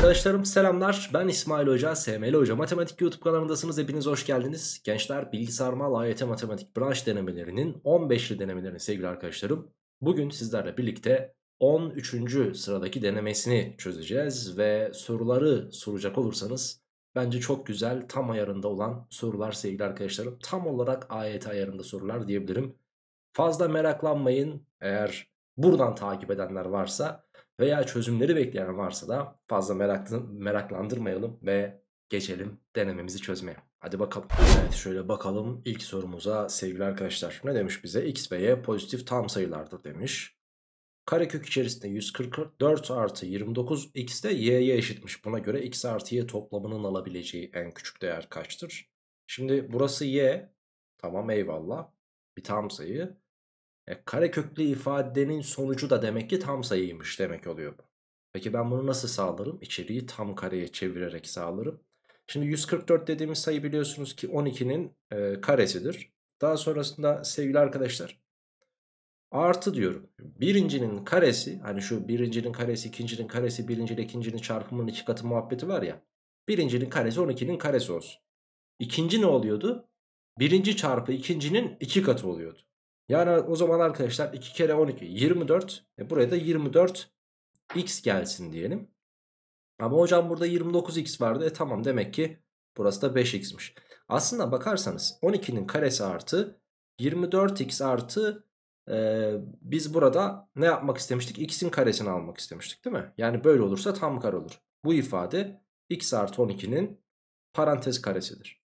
arkadaşlarım selamlar ben İsmail Hoca, SML Hoca Matematik YouTube kanalındasınız hepiniz hoş geldiniz. Gençler bilgisarma AYT matematik branş denemelerinin 15'li denemelerini sevgili arkadaşlarım. Bugün sizlerle birlikte 13. sıradaki denemesini çözeceğiz ve soruları soracak olursanız bence çok güzel tam ayarında olan sorular sevgili arkadaşlarım. Tam olarak AYT ayarında sorular diyebilirim. Fazla meraklanmayın eğer buradan takip edenler varsa veya çözümleri bekleyen varsa da fazla meraklı, meraklandırmayalım ve geçelim denememizi çözmeye. Hadi bakalım. Evet şöyle bakalım ilk sorumuza sevgili arkadaşlar. Ne demiş bize? X ve Y pozitif tam sayılardır demiş. Karekök içerisinde 144 artı 29 x de y'ye eşitmiş. Buna göre x artı y toplamının alabileceği en küçük değer kaçtır? Şimdi burası y. Tamam eyvallah. Bir tam sayı. E, kare köklü ifadenin sonucu da demek ki tam sayıymış demek oluyor bu. Peki ben bunu nasıl sağlarım? İçeriği tam kareye çevirerek sağlarım. Şimdi 144 dediğimiz sayı biliyorsunuz ki 12'nin e, karesidir. Daha sonrasında sevgili arkadaşlar artı diyorum. Birincinin karesi hani şu birincinin karesi ikincinin karesi birinci ile ikincinin çarpımının iki katı muhabbeti var ya. Birincinin karesi 12'nin karesi olsun. İkinci ne oluyordu? Birinci çarpı ikincinin iki katı oluyordu. Yani o zaman arkadaşlar 2 kere 12 24. E buraya da 24 x gelsin diyelim. Ama hocam burada 29x vardı. E tamam demek ki burası da 5x'miş. Aslında bakarsanız 12'nin karesi artı 24x artı e, biz burada ne yapmak istemiştik? x'in karesini almak istemiştik değil mi? Yani böyle olursa tam kare olur. Bu ifade x artı 12'nin parantez karesidir.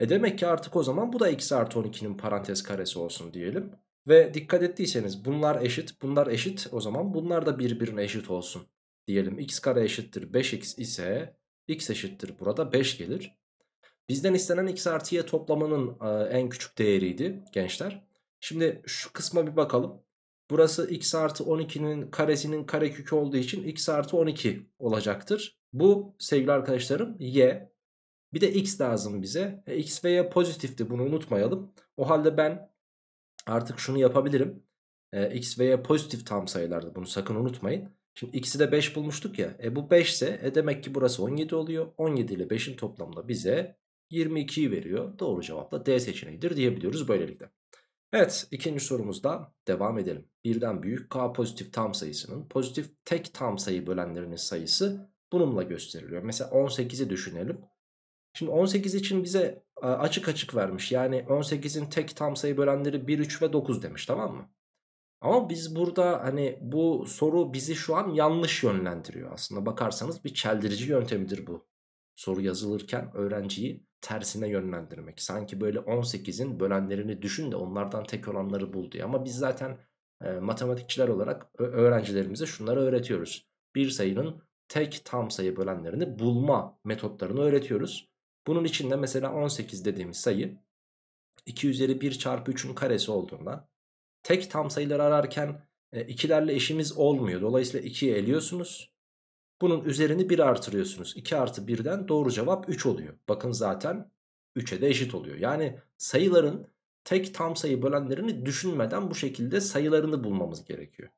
E demek ki artık o zaman bu da x artı 12'nin parantez karesi olsun diyelim. Ve dikkat ettiyseniz bunlar eşit bunlar eşit o zaman bunlar da birbirine eşit olsun. Diyelim x kare eşittir 5x ise x eşittir burada 5 gelir. Bizden istenen x artı y toplamanın e, en küçük değeriydi gençler. Şimdi şu kısma bir bakalım. Burası x artı 12'nin karesinin karekükü olduğu için x artı 12 olacaktır. Bu sevgili arkadaşlarım y bir de x lazım bize. E, x veya pozitifti bunu unutmayalım. O halde ben artık şunu yapabilirim. E, x veya pozitif tam sayılardı bunu sakın unutmayın. Şimdi x'i de 5 bulmuştuk ya. E bu 5 ise e demek ki burası 17 oluyor. 17 ile 5'in toplamda bize 22'yi veriyor. Doğru cevap da D seçeneğidir diyebiliyoruz böylelikle. Evet ikinci sorumuzda devam edelim. Birden büyük k pozitif tam sayısının pozitif tek tam sayı bölenlerinin sayısı bununla gösteriliyor. Mesela 18'i düşünelim. Şimdi 18 için bize e, açık açık vermiş. Yani 18'in tek tam sayı bölenleri 1, 3 ve 9 demiş tamam mı? Ama biz burada hani bu soru bizi şu an yanlış yönlendiriyor. Aslında bakarsanız bir çeldirici yöntemidir bu. Soru yazılırken öğrenciyi tersine yönlendirmek. Sanki böyle 18'in bölenlerini düşün de onlardan tek olanları bul diye. Ama biz zaten e, matematikçiler olarak öğrencilerimize şunları öğretiyoruz. Bir sayının tek tam sayı bölenlerini bulma metotlarını öğretiyoruz. Bunun içinde mesela 18 dediğimiz sayı 2 üzeri 1 çarpı 3'ün karesi olduğunda tek tam sayıları ararken e, ikilerle eşimiz olmuyor. Dolayısıyla 2'yi eliyorsunuz. Bunun üzerini 1 artırıyorsunuz. 2 artı 1'den doğru cevap 3 oluyor. Bakın zaten 3'e de eşit oluyor. Yani sayıların tek tam sayı bölenlerini düşünmeden bu şekilde sayılarını bulmamız gerekiyor.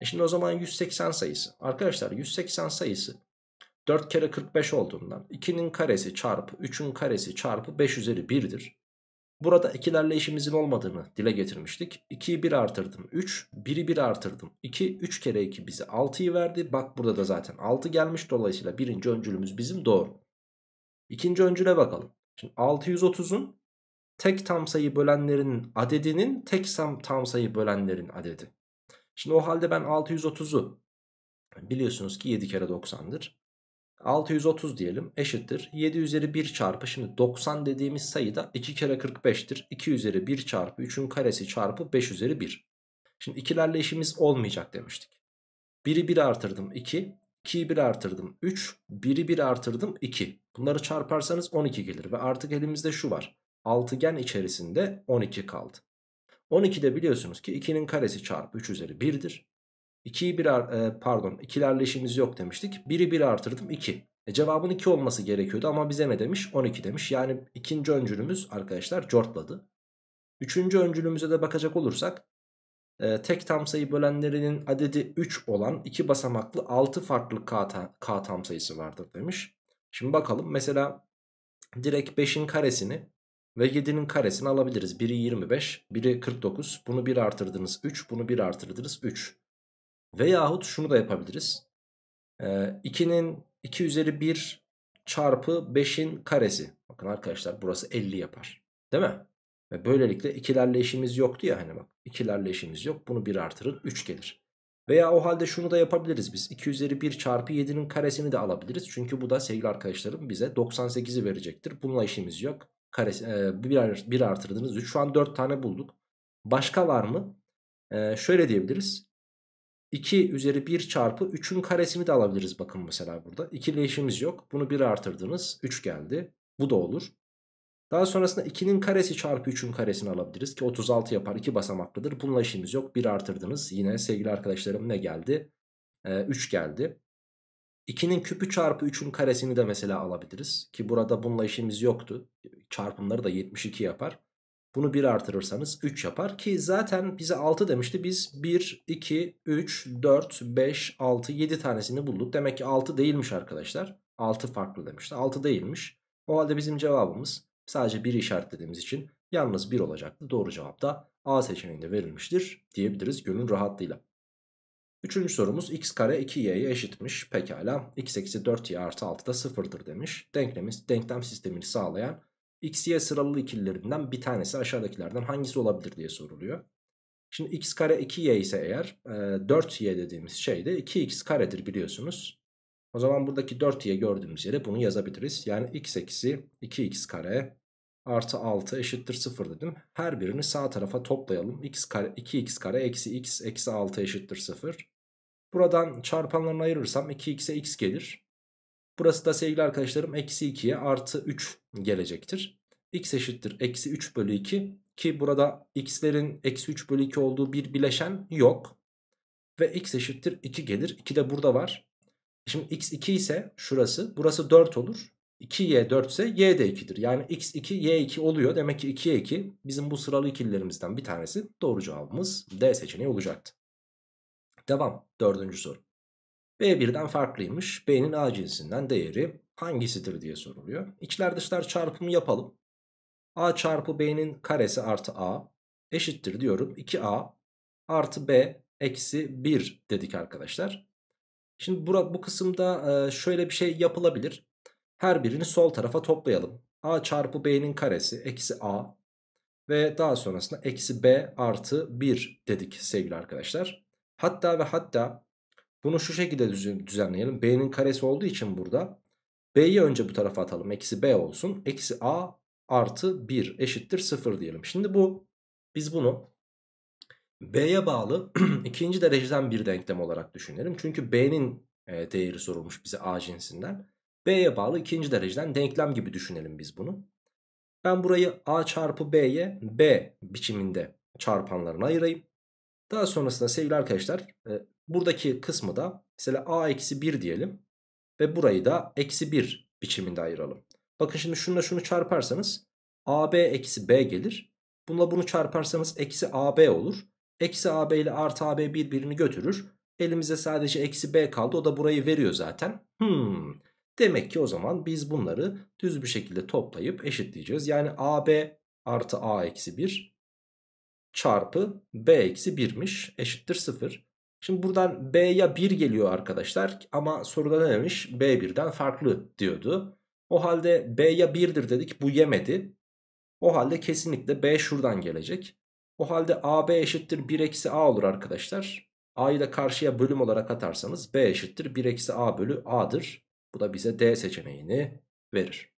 E şimdi o zaman 180 sayısı. Arkadaşlar 180 sayısı 4 kere 45 olduğundan 2'nin karesi çarpı 3'ün karesi çarpı 5 üzeri 1'dir. Burada ikilerle işimizin olmadığını dile getirmiştik. 2'yi 1 artırdım 3, 1'i 1 artırdım 2, 3 kere 2 bize 6'yı verdi. Bak burada da zaten 6 gelmiş dolayısıyla birinci öncülümüz bizim doğru. İkinci öncüle bakalım. Şimdi 630'un tek tam sayı bölenlerinin adedinin tek tam sayı bölenlerin adedi. Şimdi o halde ben 630'u biliyorsunuz ki 7 kere 90'dır. 630 diyelim eşittir. 7 üzeri 1 çarpı şimdi 90 dediğimiz sayı da 2 kere 45'tir. 2 üzeri 1 çarpı 3'ün karesi çarpı 5 üzeri 1. Şimdi ikilerle işimiz olmayacak demiştik. 1'i 1 artırdım 2. 2'yi 1 artırdım 3. 1'i 1 artırdım 2. Bunları çarparsanız 12 gelir ve artık elimizde şu var. Altıgen içerisinde 12 kaldı. 12 de biliyorsunuz ki 2'nin karesi çarpı 3 üzeri 1'dir. 2'yi 1 e, pardon 2'lerle işimiz yok demiştik. 1'i 1 artırdım 2. E cevabın 2 olması gerekiyordu ama bize ne demiş? 12 demiş. Yani ikinci öncülümüz arkadaşlar cortladı. Üçüncü öncülümüze de bakacak olursak e, tek tam sayı bölenlerinin adedi 3 olan 2 basamaklı 6 farklı k, ta, k tam sayısı vardır demiş. Şimdi bakalım mesela direkt 5'in karesini ve 7'nin karesini alabiliriz. Biri 25, biri 49. Bunu 1 artırdınız 3, bunu 1 artırdınız 3. Veyahut şunu da yapabiliriz. 2'nin ee, 2 üzeri 1 çarpı 5'in karesi. Bakın arkadaşlar burası 50 yapar. Değil mi? Ve böylelikle ikilerle işimiz yoktu ya hani bak. ikilerle işimiz yok. Bunu 1 artırın 3 gelir. Veya o halde şunu da yapabiliriz biz. 2 üzeri 1 çarpı 7'nin karesini de alabiliriz. Çünkü bu da sevgili arkadaşlarım bize 98'i verecektir. Bununla işimiz yok. Karesi, e, bir, bir artırdınız. 3. Şu an 4 tane bulduk. Başka var mı? E, şöyle diyebiliriz. 2 üzeri 1 çarpı 3'ün karesini de alabiliriz bakın mesela burada. İkileşimiz yok. Bunu 1 artırdınız. 3 geldi. Bu da olur. Daha sonrasında 2'nin karesi çarpı 3'ün karesini alabiliriz ki 36 yapar. 2 basamaklıdır. Bununla işimiz yok. 1 artırdınız. Yine sevgili arkadaşlarım ne geldi? Ee, 3 geldi. 2'nin küpü çarpı 3'ün karesini de mesela alabiliriz. Ki burada bununla işimiz yoktu. Çarpımları da 72 yapar. Bunu 1 artırırsanız 3 yapar ki zaten bize 6 demişti. Biz 1, 2, 3, 4, 5, 6, 7 tanesini bulduk. Demek ki 6 değilmiş arkadaşlar. 6 farklı demişti. 6 değilmiş. O halde bizim cevabımız sadece 1'i işaretlediğimiz için yalnız 1 olacaktı. Doğru cevap da A seçeneğinde verilmiştir diyebiliriz gönül rahatlığıyla. Üçüncü sorumuz x kare 2y'ye eşitmiş. Pekala x eksi 4y artı 6 da 0'dır demiş. Denklemi, denklem sistemini sağlayan X, Y sıralı ikililerinden bir tanesi aşağıdakilerden hangisi olabilir diye soruluyor. Şimdi x kare 2y ise eğer 4y e, dediğimiz şey de 2x karedir biliyorsunuz. O zaman buradaki 4y gördüğümüz yere bunu yazabiliriz. Yani x eksi 2x kare artı 6 eşittir 0 dedim. Her birini sağ tarafa toplayalım. x kare 2x kare eksi x eksi 6 eşittir 0. Buradan çarpanlarını ayırırsam 2x'e x gelir. Burası da sevgili arkadaşlarım eksi 2'ye artı 3 gelecektir. X eşittir eksi 3 bölü 2 ki burada x'lerin eksi 3 bölü 2 olduğu bir bileşen yok. Ve x eşittir 2 gelir. 2 de burada var. Şimdi x 2 ise şurası burası 4 olur. 2y 4 ise y de 2'dir. Yani x2 y2 oluyor. Demek ki 2'ye 2 bizim bu sıralı ikililerimizden bir tanesi. Doğru cevabımız D seçeneği olacaktı. Devam. Dördüncü soru. B1'den farklıymış. B'nin A cinsinden değeri hangisidir diye soruluyor. İçler dışlar çarpımı yapalım. A çarpı B'nin karesi artı A eşittir diyorum. 2A artı B eksi 1 dedik arkadaşlar. Şimdi bu, bu kısımda e, şöyle bir şey yapılabilir. Her birini sol tarafa toplayalım. A çarpı B'nin karesi eksi A ve daha sonrasında eksi B artı 1 dedik sevgili arkadaşlar. Hatta ve hatta bunu şu şekilde düzenleyelim. B'nin karesi olduğu için burada B'yi önce bu tarafa atalım. Eksi B olsun. Eksi A artı 1 eşittir 0 diyelim. Şimdi bu biz bunu B'ye bağlı ikinci dereceden bir denklem olarak düşünelim. Çünkü B'nin e, değeri sorulmuş bize A cinsinden. B'ye bağlı ikinci dereceden denklem gibi düşünelim biz bunu. Ben burayı A çarpı B'ye B biçiminde çarpanlarına ayırayım. Daha sonrasında sevgili arkadaşlar e, Buradaki kısmı da mesela a eksi 1 diyelim. Ve burayı da eksi 1 biçiminde ayıralım. Bakın şimdi şununla şunu çarparsanız ab eksi b gelir. Bununla bunu çarparsanız eksi ab olur. Eksi ab ile artı ab birbirini götürür. Elimize sadece eksi b kaldı. O da burayı veriyor zaten. Hmm. Demek ki o zaman biz bunları düz bir şekilde toplayıp eşitleyeceğiz. Yani ab artı a eksi 1 çarpı b eksi 1'miş eşittir 0. Şimdi buradan B ya 1 geliyor arkadaşlar ama soruda ne demiş? B 1'den farklı diyordu. O halde B ya 1'dir dedik bu yemedi. O halde kesinlikle B şuradan gelecek. O halde AB eşittir 1 eksi A olur arkadaşlar. A'yı da karşıya bölüm olarak atarsanız B eşittir 1 eksi A bölü A'dır. Bu da bize D seçeneğini verir.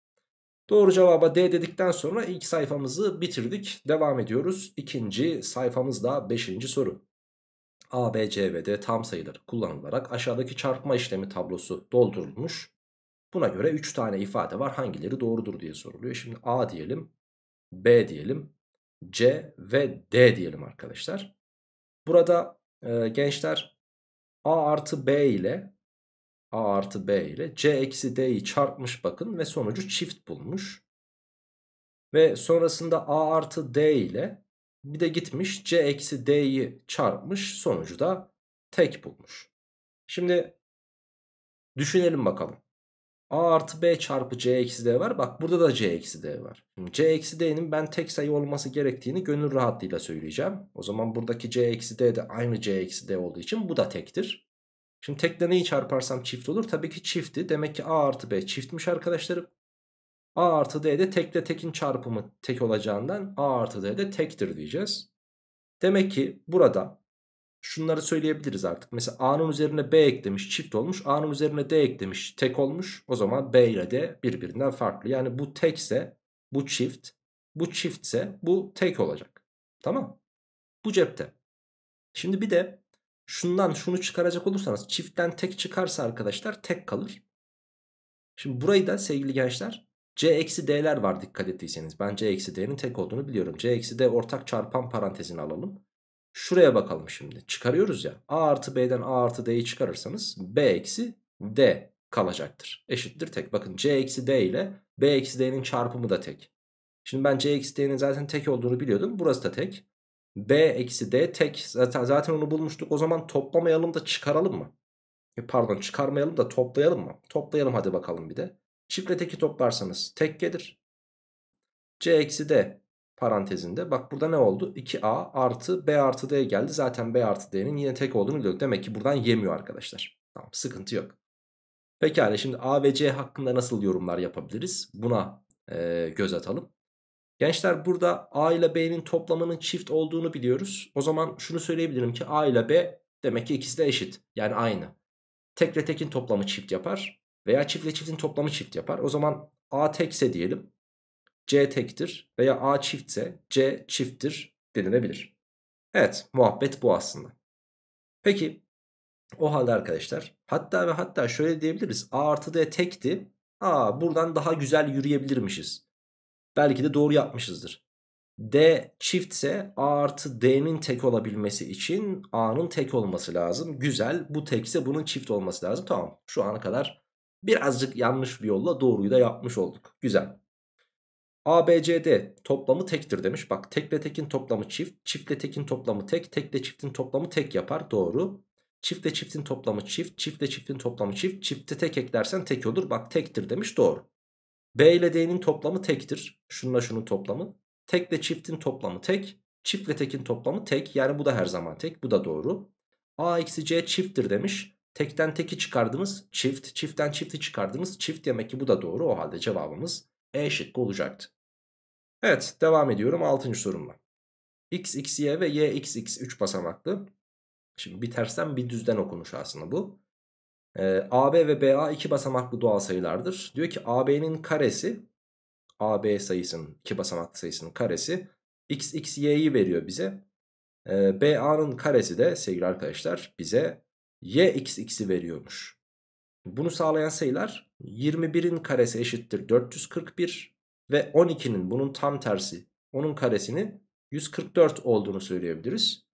Doğru cevaba D dedikten sonra ilk sayfamızı bitirdik. Devam ediyoruz. İkinci sayfamızda beşinci soru. A, B, C ve D tam sayıları kullanılarak aşağıdaki çarpma işlemi tablosu doldurulmuş. Buna göre 3 tane ifade var. Hangileri doğrudur diye soruluyor. Şimdi A diyelim, B diyelim, C ve D diyelim arkadaşlar. Burada e, gençler A artı B ile A artı B ile C eksi D'yi çarpmış bakın ve sonucu çift bulmuş. Ve sonrasında A artı D ile bir de gitmiş C eksi D'yi çarpmış sonucu da tek bulmuş. Şimdi düşünelim bakalım. A artı B çarpı C eksi D var. Bak burada da C eksi D var. Şimdi C eksi D'nin ben tek sayı olması gerektiğini gönül rahatlığıyla söyleyeceğim. O zaman buradaki C eksi D de aynı C eksi D olduğu için bu da tektir. Şimdi tekle neyi çarparsam çift olur? Tabii ki çifti. Demek ki A artı B çiftmiş arkadaşlarım. A artı D de tekle tekin çarpımı tek olacağından A artı D de tektir diyeceğiz. Demek ki burada şunları söyleyebiliriz artık. Mesela A'nın üzerine B eklemiş çift olmuş. A'nın üzerine D eklemiş tek olmuş. O zaman B ile D birbirinden farklı. Yani bu tekse bu çift. Bu çiftse bu tek olacak. Tamam. Bu cepte. Şimdi bir de şundan şunu çıkaracak olursanız çiftten tek çıkarsa arkadaşlar tek kalır. Şimdi burayı da sevgili gençler C eksi D'ler var dikkat ettiyseniz. Ben C eksi D'nin tek olduğunu biliyorum. C eksi D ortak çarpan parantezini alalım. Şuraya bakalım şimdi. Çıkarıyoruz ya. A artı B'den A artı D'yi çıkarırsanız B eksi D kalacaktır. Eşittir tek. Bakın C eksi D ile B eksi D'nin çarpımı da tek. Şimdi ben C eksi D'nin zaten tek olduğunu biliyordum. Burası da tek. B eksi D tek. Zaten, zaten onu bulmuştuk. O zaman toplamayalım da çıkaralım mı? E pardon çıkarmayalım da toplayalım mı? Toplayalım hadi bakalım bir de. Çiftle teki toplarsanız tek gelir. C eksi D parantezinde. Bak burada ne oldu? 2A artı B artı D geldi. Zaten B artı D'nin yine tek olduğunu biliyorduk. Demek ki buradan yemiyor arkadaşlar. Tamam sıkıntı yok. Pekala şimdi A ve C hakkında nasıl yorumlar yapabiliriz? Buna e, göz atalım. Gençler burada A ile B'nin toplamının çift olduğunu biliyoruz. O zaman şunu söyleyebilirim ki A ile B demek ki ikisi de eşit. Yani aynı. Tekle tekin toplamı çift yapar. Veya çiftle çiftin toplamı çift yapar. O zaman A tekse diyelim C tektir veya A çiftse C çifttir denilebilir. Evet muhabbet bu aslında. Peki o halde arkadaşlar hatta ve hatta şöyle diyebiliriz A artı D tekti. A buradan daha güzel yürüyebilirmişiz. Belki de doğru yapmışızdır. D çiftse A artı D'nin tek olabilmesi için A'nın tek olması lazım. Güzel bu tekse bunun çift olması lazım. Tamam şu ana kadar Birazcık yanlış bir yolla doğruyu da yapmış olduk. Güzel. ABCD toplamı tektir demiş. Bak tekle tekin toplamı çift, çiftle tekin toplamı tek, tekle çiftin toplamı tek yapar. Doğru. Çiftle çiftin toplamı çift, çiftle çiftin toplamı çift, çifte tek eklersen tek olur. Bak tektir demiş. Doğru. B ile D'nin toplamı tektir. Şununla şunun toplamı. Tekle çiftin toplamı tek, çiftle tekin toplamı tek. Yani bu da her zaman tek. Bu da doğru. A eksi C çifttir demiş. Tekten teki çıkardığımız çift. Çiftten çifti çıkardığımız çift. Demek ki bu da doğru. O halde cevabımız E şıkkı olacaktı. Evet devam ediyorum 6. sorumla. X, X, Y ve Y, X, X 3 basamaklı. Şimdi bir tersten bir düzden okunuş aslında bu. Ee, AB ve BA 2 basamaklı doğal sayılardır. Diyor ki AB'nin karesi AB sayısının 2 basamaklı sayısının karesi X, X, Y'yi veriyor bize. Ee, BA'nın karesi de sevgili arkadaşlar bize y x x'i veriyormuş. Bunu sağlayan sayılar 21'in karesi eşittir 441 ve 12'nin bunun tam tersi onun karesini 144 olduğunu söyleyebiliriz.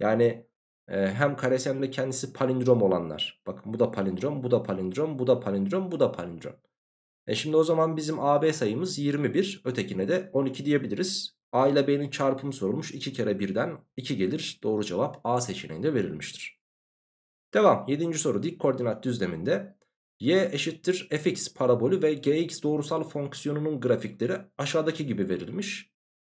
Yani e, hem karesi hem de kendisi palindrom olanlar. Bakın bu da palindrom, bu da palindrom, bu da palindrom, bu da palindrom. E şimdi o zaman bizim AB sayımız 21, ötekine de 12 diyebiliriz. A ile B'nin çarpımı sorulmuş. 2 kere 1'den 2 gelir. Doğru cevap A seçeneğinde verilmiştir. Devam. Yedinci soru dik koordinat düzleminde y eşittir fx parabolü ve gx doğrusal fonksiyonunun grafikleri aşağıdaki gibi verilmiş.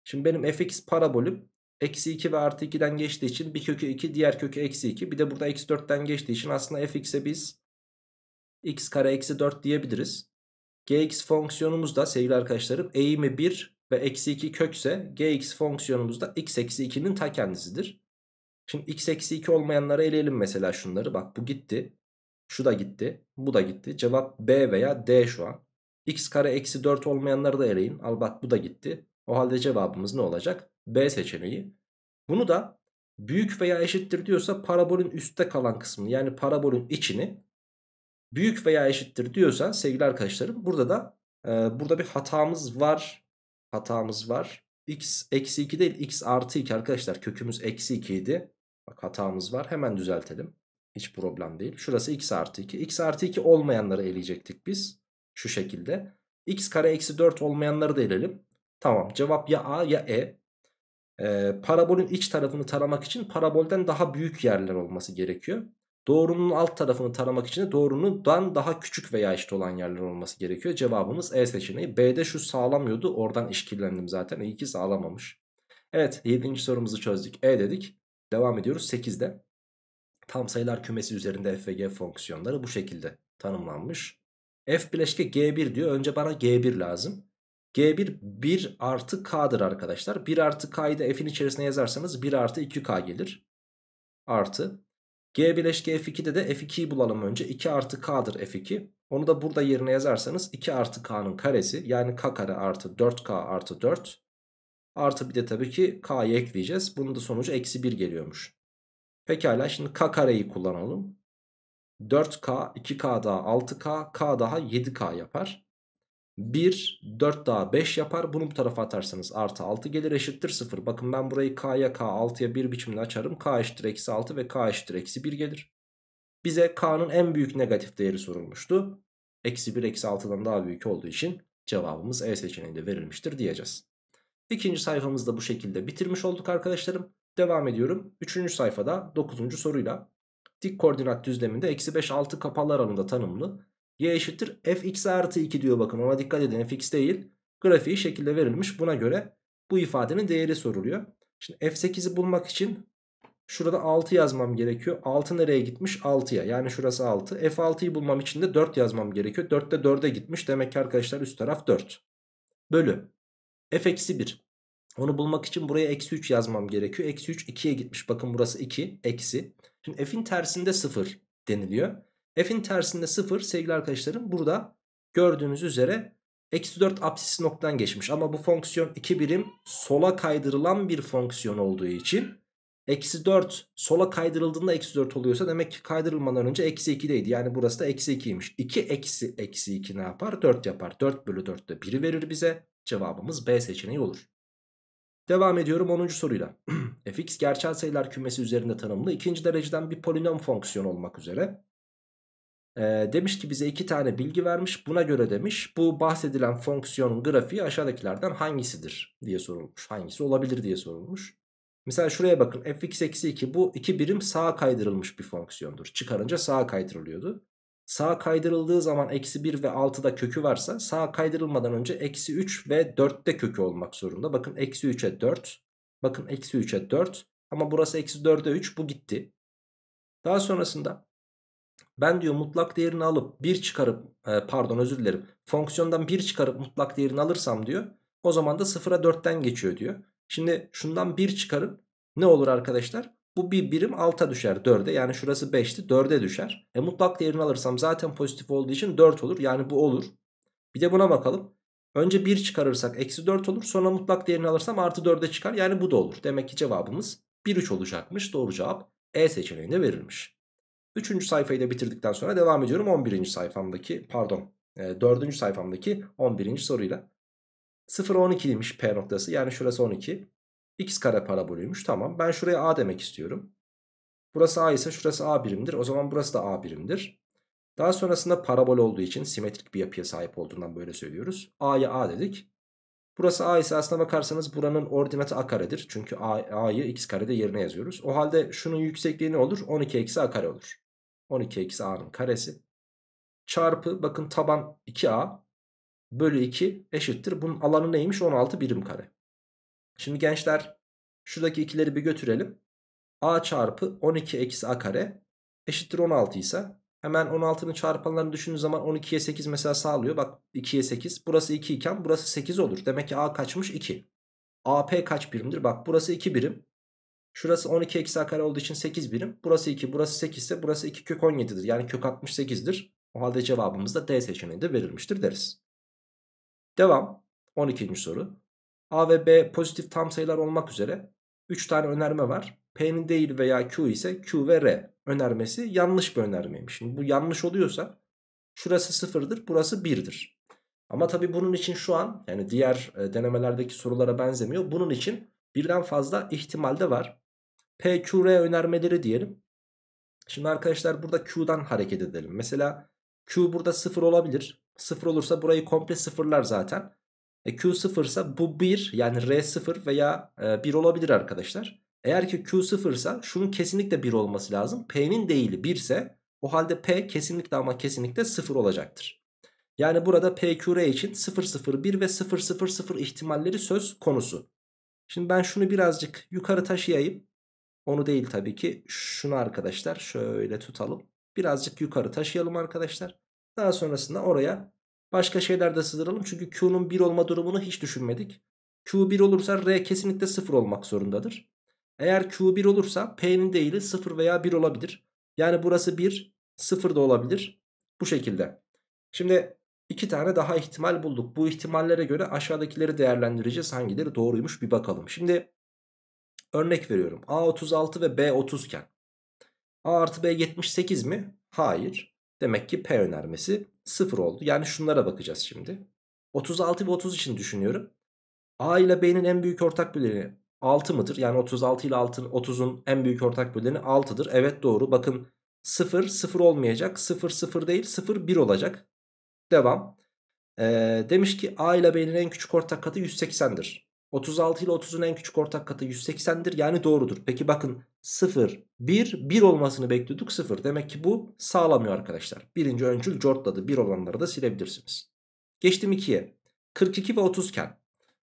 Şimdi benim fx parabolüm eksi 2 ve artı 2'den geçtiği için bir kökü 2 diğer kökü eksi 2 bir de burada eksi 4'ten geçtiği için aslında fx'e biz x kare eksi 4 diyebiliriz. gx fonksiyonumuz da sevgili arkadaşlarım eğimi 1 ve eksi 2 kökse gx fonksiyonumuz da x eksi 2'nin ta kendisidir. Şimdi x eksi 2 olmayanları eleyelim mesela şunları. Bak bu gitti. Şu da gitti. Bu da gitti. Cevap B veya D şu an. x kare eksi 4 olmayanları da eleyin. Al bak bu da gitti. O halde cevabımız ne olacak? B seçeneği. Bunu da büyük veya eşittir diyorsa parabolün üstte kalan kısmını yani parabolün içini büyük veya eşittir diyorsa sevgili arkadaşlarım burada da e, burada bir hatamız var. Hatamız var. x eksi 2 değil x artı 2 arkadaşlar kökümüz eksi 2 idi. Bak hatamız var hemen düzeltelim. Hiç problem değil. Şurası x artı 2. x artı 2 olmayanları eleyecektik biz. Şu şekilde. x kare eksi 4 olmayanları da elelim. Tamam cevap ya a ya e. Ee, parabolün iç tarafını taramak için parabolden daha büyük yerler olması gerekiyor. Doğrunun alt tarafını taramak için de doğrunundan daha küçük veya eşit olan yerler olması gerekiyor. Cevabımız E seçeneği. B'de şu sağlamıyordu. Oradan işkillendim zaten. İyi ki sağlamamış. Evet 7. sorumuzu çözdük. E dedik. Devam ediyoruz 8'de. Tam sayılar kümesi üzerinde f ve g fonksiyonları bu şekilde tanımlanmış. F bileşke G1 diyor. Önce bana G1 lazım. G1 1 artı K'dır arkadaşlar. 1 artı K'yı da F'in içerisine yazarsanız 1 artı 2K gelir. Artı. G bileşke F2'de de F2'yi bulalım önce. 2 artı K'dır F2. Onu da burada yerine yazarsanız 2 artı K'nın karesi yani K kare artı 4K artı 4 Artı bir de tabii ki k'yı ekleyeceğiz. Bunun da sonucu eksi 1 geliyormuş. Pekala şimdi k kareyi kullanalım. 4k, 2k daha 6k, k daha 7k yapar. 1, 4 daha 5 yapar. Bunu bu tarafa atarsanız artı 6 gelir eşittir 0. Bakın ben burayı k'ya k, 6'ya 1 biçimde açarım. k eşittir eksi 6 ve k eşittir eksi 1 gelir. Bize k'nın en büyük negatif değeri sorulmuştu. Eksi 1 eksi 6'dan daha büyük olduğu için cevabımız E seçeneğinde verilmiştir diyeceğiz. İkinci sayfamızı da bu şekilde bitirmiş olduk arkadaşlarım. Devam ediyorum. Üçüncü sayfada dokuzuncu soruyla. Dik koordinat düzleminde eksi 5 6 kapalı aralığında tanımlı. Y eşittir fx artı 2 diyor bakın ona dikkat edin fx değil. Grafiği şekilde verilmiş buna göre bu ifadenin değeri soruluyor. Şimdi f8'i bulmak için şurada 6 yazmam gerekiyor. 6 nereye gitmiş? 6'ya yani şurası 6. f6'yı bulmam için de 4 yazmam gerekiyor. de 4'e gitmiş demek ki arkadaşlar üst taraf 4. Bölü f eksi 1. Onu bulmak için buraya eksi 3 yazmam gerekiyor. Eksi 3 2'ye gitmiş. Bakın burası 2 eksi. Şimdi f'in tersinde 0 deniliyor. F'in tersinde 0 sevgili arkadaşlarım burada gördüğünüz üzere eksi 4 apsis noktadan geçmiş. Ama bu fonksiyon 2 birim sola kaydırılan bir fonksiyon olduğu için eksi 4 sola kaydırıldığında eksi 4 oluyorsa demek ki kaydırılmadan önce eksi 2'deydi. Yani burası da eksi 2'ymiş. 2 eksi eksi 2 ne yapar? 4 yapar. 4 bölü 4 de 1'i verir bize. Cevabımız B seçeneği olur. Devam ediyorum 10. soruyla. fx gerçel sayılar kümesi üzerinde tanımlı ikinci dereceden bir polinom fonksiyon olmak üzere. E, demiş ki bize iki tane bilgi vermiş. Buna göre demiş bu bahsedilen fonksiyonun grafiği aşağıdakilerden hangisidir diye sorulmuş. Hangisi olabilir diye sorulmuş. Mesela şuraya bakın fx-2 bu iki birim sağa kaydırılmış bir fonksiyondur. Çıkarınca sağa kaydırılıyordu. Sağa kaydırıldığı zaman eksi 1 ve 6'da kökü varsa sağa kaydırılmadan önce eksi 3 ve 4'te kökü olmak zorunda. Bakın eksi 3'e 4. Bakın eksi 3'e 4. Ama burası eksi 4'e 3 bu gitti. Daha sonrasında ben diyor mutlak değerini alıp 1 çıkarıp e, pardon özür dilerim. Fonksiyondan 1 çıkarıp mutlak değerini alırsam diyor. O zaman da 0'a 4'ten geçiyor diyor. Şimdi şundan 1 çıkarıp Ne olur arkadaşlar? Bu bir birim alta düşer 4'e. Yani şurası 5'ti 4'e düşer. E mutlak değerini alırsam zaten pozitif olduğu için 4 olur. Yani bu olur. Bir de buna bakalım. Önce 1 çıkarırsak eksi 4 olur. Sonra mutlak değerini alırsam artı 4'e çıkar. Yani bu da olur. Demek ki cevabımız 1-3 olacakmış. Doğru cevap E seçeneğinde verilmiş. Üçüncü sayfayı da bitirdikten sonra devam ediyorum 11. sayfamdaki pardon 4. E, sayfamdaki 11. soruyla. 0-12'ymiş P noktası yani şurası 12. X kare parabolüymüş tamam. Ben şuraya A demek istiyorum. Burası A ise şurası A birimdir. O zaman burası da A birimdir. Daha sonrasında parabol olduğu için simetrik bir yapıya sahip olduğundan böyle söylüyoruz. A'ya A dedik. Burası A ise aslına bakarsanız buranın ordinatı A karedir. Çünkü A'yı X karede yerine yazıyoruz. O halde şunun yüksekliği ne olur? 12 eksi A kare olur. 12 eksi A'nın karesi. Çarpı bakın taban 2A bölü 2 eşittir. Bunun alanı neymiş? 16 birim kare. Şimdi gençler şuradaki ikileri bir götürelim. A çarpı 12 eksi A kare eşittir 16 ise hemen 16'nın çarpanlarını düşündüğün zaman 12'ye 8 mesela sağlıyor. Bak 2'ye 8 burası 2 iken burası 8 olur. Demek ki A kaçmış 2. AP kaç birimdir? Bak burası 2 birim. Şurası 12 eksi A kare olduğu için 8 birim. Burası 2 burası 8 ise burası 2 kök 17'dir. Yani kök 68'dir. O halde cevabımız da D seçeneğinde verilmiştir deriz. Devam. 12. soru. A ve B pozitif tam sayılar olmak üzere 3 tane önerme var. P'nin değil veya Q ise Q ve R önermesi yanlış bir önermeymiş. Şimdi bu yanlış oluyorsa şurası sıfırdır burası 1'dir. Ama tabi bunun için şu an yani diğer e, denemelerdeki sorulara benzemiyor. Bunun için birden fazla ihtimal de var. P, Q, R önermeleri diyelim. Şimdi arkadaşlar burada Q'dan hareket edelim. Mesela Q burada 0 olabilir. 0 olursa burayı komple sıfırlar zaten. E, Q0 ise bu 1 yani R0 veya e, 1 olabilir arkadaşlar. Eğer ki Q0 ise şunun kesinlikle 1 olması lazım. P'nin değili 1 ise o halde P kesinlikle ama kesinlikle 0 olacaktır. Yani burada PQR için 001 ve 000 ihtimalleri söz konusu. Şimdi ben şunu birazcık yukarı taşıyayım. Onu değil tabii ki. Şunu arkadaşlar şöyle tutalım. Birazcık yukarı taşıyalım arkadaşlar. Daha sonrasında oraya Başka şeylerde de Çünkü Q'nun 1 olma durumunu hiç düşünmedik. Q 1 olursa R kesinlikle 0 olmak zorundadır. Eğer Q 1 olursa P'nin değili 0 veya 1 olabilir. Yani burası 1, 0 da olabilir. Bu şekilde. Şimdi iki tane daha ihtimal bulduk. Bu ihtimallere göre aşağıdakileri değerlendireceğiz. Hangileri doğruymuş bir bakalım. Şimdi örnek veriyorum. A 36 ve B 30 iken. A artı B 78 mi? Hayır. Demek ki P önermesi 0 oldu. Yani şunlara bakacağız şimdi. 36 ve 30 için düşünüyorum. A ile B'nin en büyük ortak böleni 6 mıdır? Yani 36 ile 30'un en büyük ortak böleni 6'dır. Evet doğru. Bakın 0 0 olmayacak. 0 0 değil 0 1 olacak. Devam. Ee, demiş ki A ile B'nin en küçük ortak katı 180'dir. 36 ile 30'un en küçük ortak katı 180'dir. Yani doğrudur. Peki bakın 0, 1, 1 olmasını bekliyorduk 0. Demek ki bu sağlamıyor arkadaşlar. Birinci öncül cortladı. 1 olanları da silebilirsiniz. Geçtim 2'ye. 42 ve 30 iken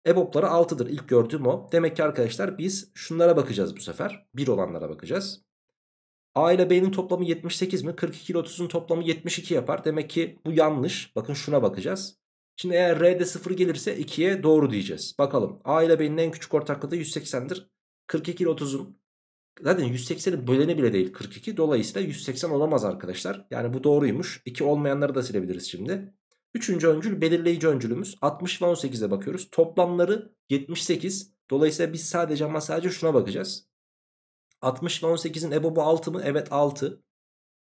EBOB'ları 6'dır. İlk gördüğüm o. Demek ki arkadaşlar biz şunlara bakacağız bu sefer. 1 olanlara bakacağız. A ile B'nin toplamı 78 mi? 42 ile 30'un toplamı 72 yapar. Demek ki bu yanlış. Bakın şuna bakacağız. Şimdi eğer R'de 0 gelirse 2'ye doğru diyeceğiz. Bakalım A ile B'nin en küçük ortaklığı 180'dir. 42 ile 30'un zaten 180'in böleni bile değil 42. Dolayısıyla 180 olamaz arkadaşlar. Yani bu doğruymuş. 2 olmayanları da silebiliriz şimdi. Üçüncü öncül belirleyici öncülümüz. 60 ve 18'e bakıyoruz. Toplamları 78. Dolayısıyla biz sadece ama sadece şuna bakacağız. 60 ve 18'in ebobu 6 mı? Evet 6.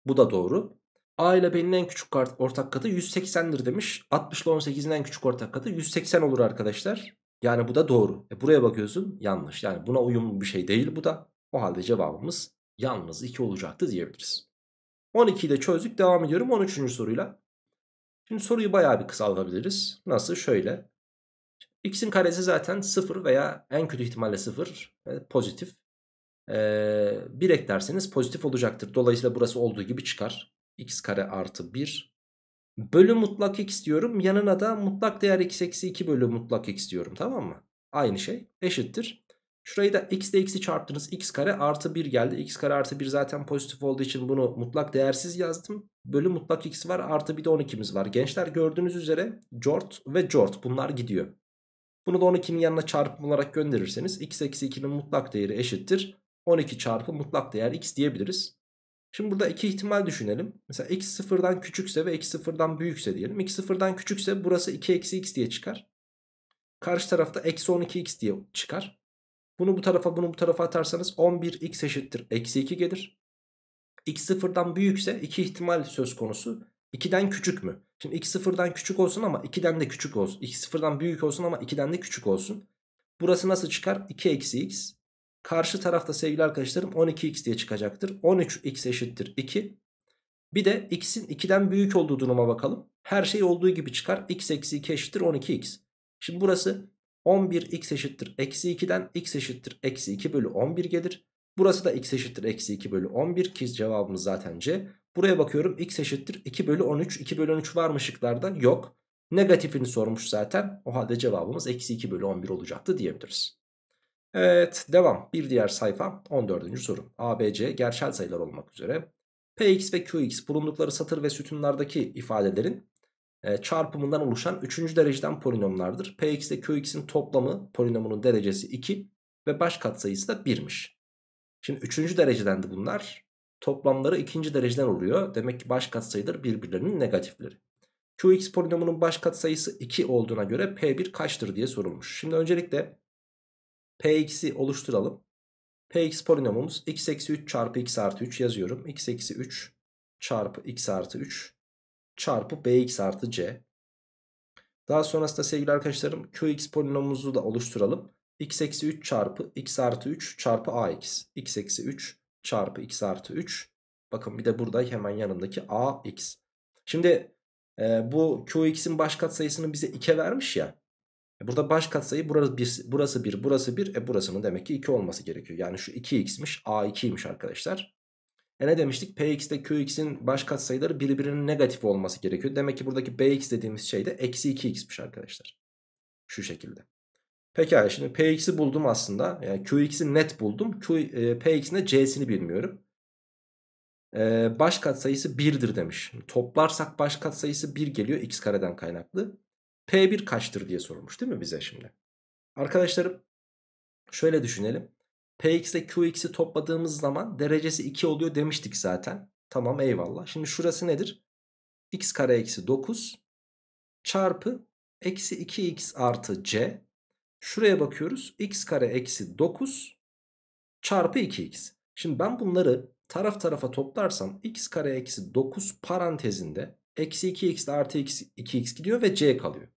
Bu da doğru. A ile B'nin en küçük ortak katı 180'dir demiş. 60 ile 18'in en küçük ortak katı 180 olur arkadaşlar. Yani bu da doğru. E buraya bakıyorsun yanlış. Yani buna uyumlu bir şey değil bu da. O halde cevabımız yalnız 2 olacaktı diyebiliriz. 12 ile çözdük. Devam ediyorum 13. soruyla. Şimdi soruyu bayağı bir kısaltabiliriz. Nasıl? Şöyle. X'in karesi zaten 0 veya en kötü ihtimalle 0 evet, pozitif. Ee, 1 eklerseniz pozitif olacaktır. Dolayısıyla burası olduğu gibi çıkar x kare artı 1 bölü mutlak x diyorum. Yanına da mutlak değer x eksi 2 bölü mutlak x diyorum tamam mı? Aynı şey eşittir. Şurayı da x ile x'i çarptınız. x kare artı 1 geldi. x kare artı 1 zaten pozitif olduğu için bunu mutlak değersiz yazdım. Bölü mutlak x var artı bir de 12'miz var. Gençler gördüğünüz üzere jort ve jort bunlar gidiyor. Bunu da 12'nin yanına çarpım olarak gönderirseniz x eksi 2'nin mutlak değeri eşittir. 12 çarpı mutlak değer x diyebiliriz. Şimdi burada iki ihtimal düşünelim. Mesela x sıfırdan küçükse ve x sıfırdan büyükse diyelim. x sıfırdan küçükse burası 2 eksi x diye çıkar. Karşı tarafta eksi 12x diye çıkar. Bunu bu tarafa bunu bu tarafa atarsanız 11x eşittir. Eksi 2 gelir. x sıfırdan büyükse iki ihtimal söz konusu. 2'den küçük mü? Şimdi x sıfırdan küçük olsun ama 2'den de küçük olsun. x sıfırdan büyük olsun ama 2'den de küçük olsun. Burası nasıl çıkar? 2 eksi x. Karşı tarafta sevgili arkadaşlarım 12x diye çıkacaktır. 13x eşittir 2. Bir de x'in 2'den büyük olduğu duruma bakalım. Her şey olduğu gibi çıkar. x eksi 2 eşittir 12x. Şimdi burası 11x eşittir eksi 2'den x eşittir eksi 2 bölü 11 gelir. Burası da x eşittir eksi 2 bölü 11 ki cevabımız zaten C. Buraya bakıyorum x eşittir 2 bölü 13. 2 bölü 13 var mı şıklarda? Yok. Negatifini sormuş zaten. O halde cevabımız eksi 2 bölü 11 olacaktı diyebiliriz. Evet devam. Bir diğer sayfa 14. soru. ABC gerçel sayılar olmak üzere. Px ve Qx bulundukları satır ve sütunlardaki ifadelerin e, çarpımından oluşan 3. dereceden polinomlardır. Px ve Qx'in toplamı polinomunun derecesi 2 ve baş katsayısı da 1'miş. Şimdi 3. derecedendi bunlar. Toplamları 2. dereceden oluyor. Demek ki baş katsayıdır birbirlerinin negatifleri. Qx polinomunun baş katsayısı 2 olduğuna göre P1 kaçtır diye sorulmuş. Şimdi öncelikle Px'i oluşturalım. Px polinomumuz x eksi 3 çarpı x artı 3 yazıyorum. x eksi 3 çarpı x artı 3 çarpı bx artı c. Daha sonrasında sevgili arkadaşlarım qx polinomumuzu da oluşturalım. x eksi 3 çarpı x artı 3 çarpı ax. x eksi 3 çarpı x artı 3. Bakın bir de burada hemen yanındaki ax. Şimdi e, bu qx'in baş katsayısını bize 2'ye vermiş ya. E, burada baş katsayı burası 1, burası 1, burası 1. E burasının demek ki 2 olması gerekiyor. Yani şu 2x'miş, a 2'ymiş arkadaşlar. E ne demiştik? Px ile Qx'in baş katsayıları birbirinin negatif olması gerekiyor. Demek ki buradaki Bx dediğimiz şey de eksi 2x'miş arkadaşlar. Şu şekilde. Pekala şimdi Px'i buldum aslında. Yani Qx'i net buldum. Q, e, Px'in de C'sini bilmiyorum. E, baş katsayısı 1'dir demiş. Toplarsak baş katsayısı 1 geliyor x kareden kaynaklı. P1 kaçtır diye sormuş değil mi bize şimdi? Arkadaşlarım şöyle düşünelim. Px ile Qx'i topladığımız zaman derecesi 2 oluyor demiştik zaten. Tamam eyvallah. Şimdi şurası nedir? x kare eksi 9 çarpı eksi 2x artı c. Şuraya bakıyoruz. x kare eksi 9 çarpı 2x. Şimdi ben bunları taraf tarafa toplarsam x kare eksi 9 parantezinde eksi 2x artı 2x gidiyor ve c kalıyor.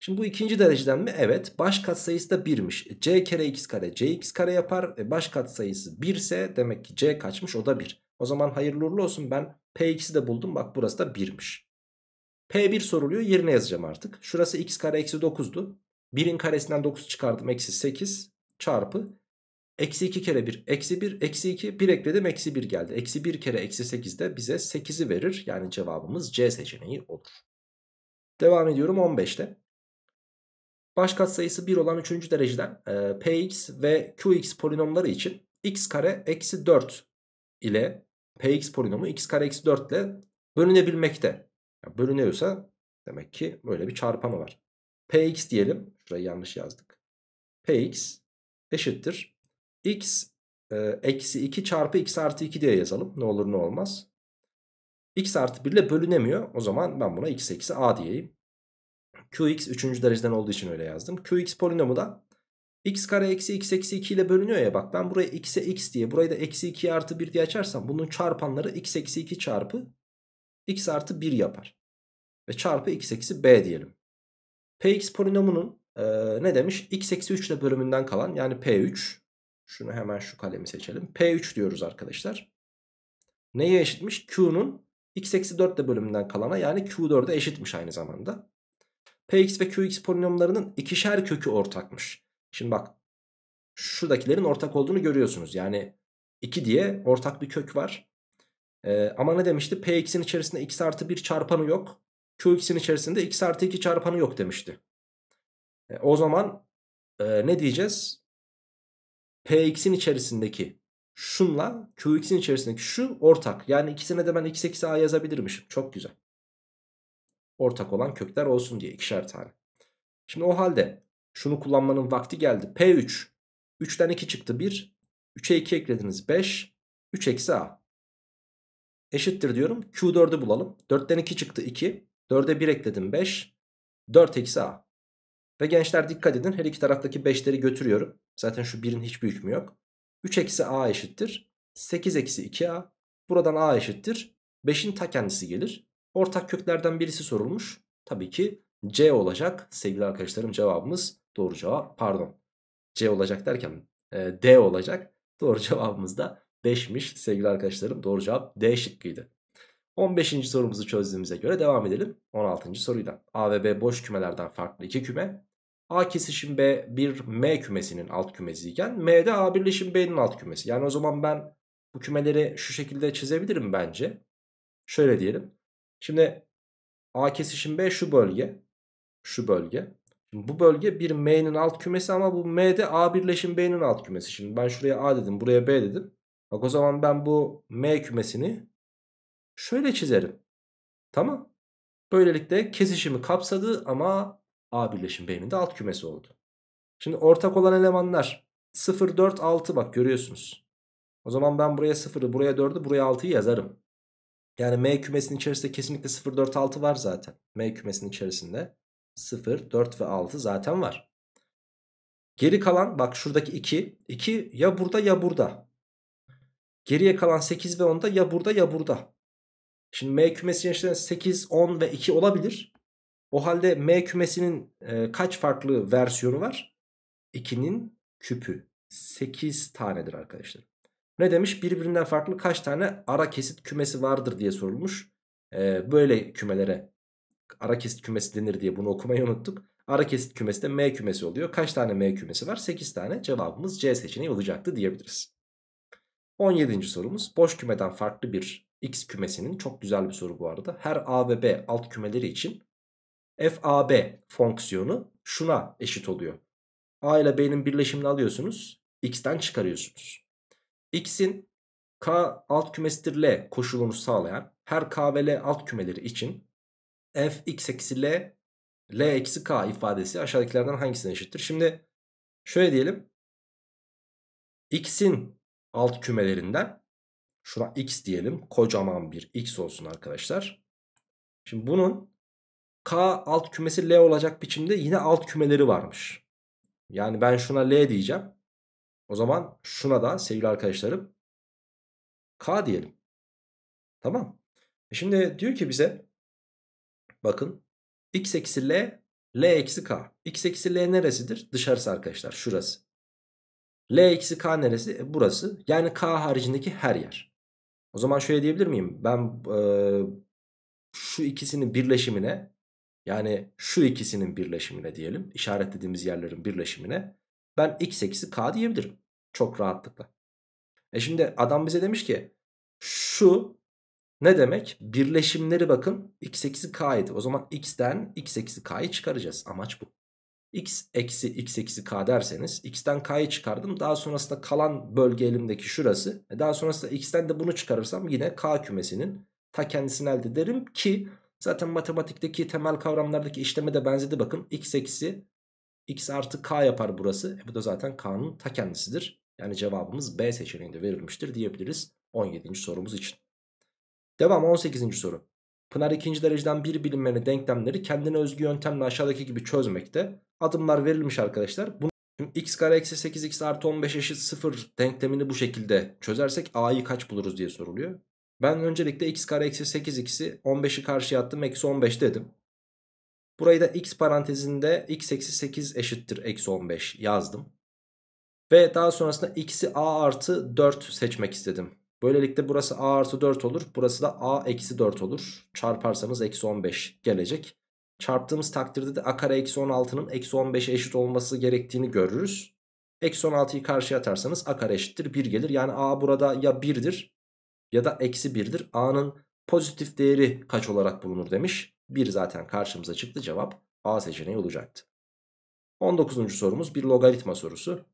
Şimdi bu ikinci dereceden mi? Evet. Baş katsayısı da 1'miş. E, c kere x kare c x kare yapar. E baş katsayısı 1 ise demek ki c kaçmış o da 1. O zaman hayırlı uğurlu olsun ben P px'i de buldum. Bak burası da 1'miş. p1 soruluyor yerine yazacağım artık. Şurası x kare eksi 9'du. 1'in karesinden 9 çıkardım eksi 8 çarpı. Eksi 2 kere 1 eksi 1 eksi 2 1 ekledim eksi 1 geldi. Eksi 1 kere eksi 8 de bize 8'i verir. Yani cevabımız C seçeneği olur. Devam ediyorum 15'te. Baş katsayısı 1 olan 3. dereceden e, px ve qx polinomları için x kare eksi 4 ile px polinomu x kare eksi 4 ile bölünebilmekte. Yani bölünüyorsa demek ki böyle bir çarpama var. px diyelim. Şurayı yanlış yazdık. px eşittir. x e, eksi 2 çarpı x artı 2 diye yazalım. Ne olur ne olmaz. x artı 1 ile bölünemiyor. O zaman ben buna x eksi a diyeyim. Qx 3. dereceden olduğu için öyle yazdım. Qx polinomu da x kare eksi x eksi 2 ile bölünüyor ya bak ben buraya x'e x diye burayı da eksi 2 artı 1 diye açarsam bunun çarpanları x eksi 2 çarpı x artı 1 yapar. Ve çarpı x eksi b diyelim. Px polinomunun e, ne demiş? x eksi 3 ile bölümünden kalan yani p3. Şunu hemen şu kalemi seçelim. p3 diyoruz arkadaşlar. Neye eşitmiş? Q'nun x eksi 4 ile bölümünden kalana yani Q4'e eşitmiş aynı zamanda. Px ve Qx polinomlarının ikişer kökü ortakmış. Şimdi bak şuradakilerin ortak olduğunu görüyorsunuz. Yani 2 diye ortak bir kök var. Ee, ama ne demişti? Px'in içerisinde x artı 1 çarpanı yok. Qx'in içerisinde x artı 2 çarpanı yok demişti. E, o zaman e, ne diyeceğiz? Px'in içerisindeki şunla Qx'in içerisindeki şu ortak. Yani ikisine de ben x eksi a yazabilirmişim. Çok güzel ortak olan kökler olsun diye ikişer tane. Şimdi o halde şunu kullanmanın vakti geldi. P3 3'ten 2 çıktı 1 3'e 2 eklediniz 5 3 eksi A eşittir diyorum. Q4'ü bulalım. 4'ten 2 çıktı 2 4'e 1 ekledim 5 4 eksi A ve gençler dikkat edin her iki taraftaki 5'leri götürüyorum. Zaten şu 1'in hiçbir hükmü yok. 3 eksi A eşittir 8 eksi 2A buradan A eşittir 5'in ta kendisi gelir. Ortak köklerden birisi sorulmuş. Tabii ki C olacak. Sevgili arkadaşlarım cevabımız doğru cevap. Pardon. C olacak derken e, D olacak. Doğru cevabımız da 5'miş sevgili arkadaşlarım. Doğru cevap D şıkkıydı. 15. sorumuzu çözdüğümüze göre devam edelim 16. soruyla. A ve B boş kümelerden farklı iki küme. A kesişim B bir M kümesinin alt kümesiyken M de A birleşim B'nin alt kümesi. Yani o zaman ben bu kümeleri şu şekilde çizebilirim bence. Şöyle diyelim. Şimdi A kesişim B şu bölge. Şu bölge. Şimdi bu bölge bir M'nin alt kümesi ama bu M'de A birleşim B'nin alt kümesi. Şimdi ben şuraya A dedim buraya B dedim. Bak o zaman ben bu M kümesini şöyle çizerim. Tamam. Böylelikle kesişimi kapsadı ama A birleşim B'nin de alt kümesi oldu. Şimdi ortak olan elemanlar 0, 4, 6 bak görüyorsunuz. O zaman ben buraya 0'ı, buraya 4'ü, buraya 6'yı yazarım. Yani M kümesinin içerisinde kesinlikle 0, 4, 6 var zaten. M kümesinin içerisinde 0, 4 ve 6 zaten var. Geri kalan bak şuradaki 2. 2 ya burada ya burada. Geriye kalan 8 ve 10 da ya burada ya burada. Şimdi M kümesinin içerisinde 8, 10 ve 2 olabilir. O halde M kümesinin e, kaç farklı versiyonu var? 2'nin küpü. 8 tanedir arkadaşlar. Ne demiş? Birbirinden farklı kaç tane ara kesit kümesi vardır diye sorulmuş. Ee, böyle kümelere ara kesit kümesi denir diye bunu okumayı unuttuk. Ara kesit kümesi de M kümesi oluyor. Kaç tane M kümesi var? 8 tane. Cevabımız C seçeneği olacaktı diyebiliriz. 17. sorumuz. Boş kümeden farklı bir X kümesinin çok güzel bir soru bu arada. Her A ve B alt kümeleri için FAB fonksiyonu şuna eşit oluyor. A ile B'nin birleşimini alıyorsunuz. X'ten çıkarıyorsunuz. X'in K alt kümesidir L koşulunu sağlayan her K ve L alt kümeleri için F X eksi L L eksi K ifadesi aşağıdakilerden hangisine eşittir? Şimdi şöyle diyelim. X'in alt kümelerinden şuna X diyelim. Kocaman bir X olsun arkadaşlar. Şimdi bunun K alt kümesi L olacak biçimde yine alt kümeleri varmış. Yani ben şuna L diyeceğim. O zaman şuna da sevgili arkadaşlarım K diyelim. Tamam. E şimdi diyor ki bize bakın x eksi L L eksi K. X eksi L neresidir? Dışarısı arkadaşlar şurası. L eksi K neresi? E, burası. Yani K haricindeki her yer. O zaman şöyle diyebilir miyim? Ben e, şu ikisinin birleşimine yani şu ikisinin birleşimine diyelim. işaretlediğimiz yerlerin birleşimine ben x eksi k diyebilirim. Çok rahatlıkla. E şimdi adam bize demiş ki şu ne demek? Birleşimleri bakın x eksi k idi. O zaman x'ten x eksi k'yı çıkaracağız. Amaç bu. x eksi x eksi k derseniz x'ten k'yı çıkardım. Daha sonrasında kalan bölge elimdeki şurası. E daha sonrasında x'ten de bunu çıkarırsam yine k kümesinin ta kendisini elde ederim ki zaten matematikteki temel kavramlardaki işleme de benzedi bakın. x eksi X artı K yapar burası. E bu da zaten K'nın ta kendisidir. Yani cevabımız B seçeneğinde verilmiştir diyebiliriz 17. sorumuz için. Devam 18. soru. Pınar ikinci dereceden bir bilinmeli denklemleri kendine özgü yöntemle aşağıdaki gibi çözmekte. Adımlar verilmiş arkadaşlar. Bunu x kare eksi 8x artı 15 eşit 0 denklemini bu şekilde çözersek a'yı kaç buluruz diye soruluyor. Ben öncelikle x kare eksi 8x'i 15'i karşıya attım eksi 15 dedim. Burayı da x parantezinde x eksi 8 eşittir eksi 15 yazdım. Ve daha sonrasında x'i a artı 4 seçmek istedim. Böylelikle burası a artı 4 olur. Burası da a eksi 4 olur. Çarparsanız eksi 15 gelecek. Çarptığımız takdirde de a kare eksi 16'nın eksi 15'e eşit olması gerektiğini görürüz. Eksi 16'yı karşıya atarsanız a kare eşittir 1 gelir. Yani a burada ya 1'dir ya da eksi 1'dir. a'nın pozitif değeri kaç olarak bulunur demiş. 1 zaten karşımıza çıktı cevap A seçeneği olacaktı. 19. sorumuz bir logaritma sorusu.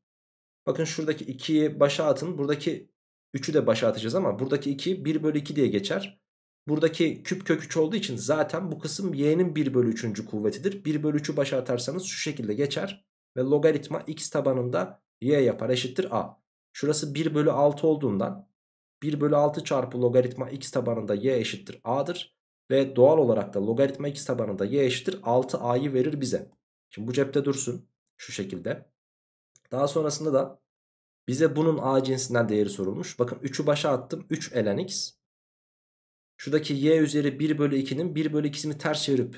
Bakın şuradaki 2'yi başa atın. Buradaki 3'ü de başa atacağız ama buradaki 2 1 bölü 2 diye geçer. Buradaki küp kök 3 olduğu için zaten bu kısım y'nin 1 bölü 3. kuvvetidir. 1 bölü 3'ü başa atarsanız şu şekilde geçer. Ve logaritma x tabanında y yapar eşittir a. Şurası 1 bölü 6 olduğundan 1 bölü 6 çarpı logaritma x tabanında y eşittir a'dır. Ve doğal olarak da logaritma x tabanında y eşittir 6a'yı verir bize. Şimdi bu cepte dursun şu şekilde. Daha sonrasında da bize bunun a cinsinden değeri sorulmuş. Bakın 3'ü başa attım 3 ln x. Şuradaki y üzeri 1 bölü 2'nin 1 bölü 2'sini ters çevirip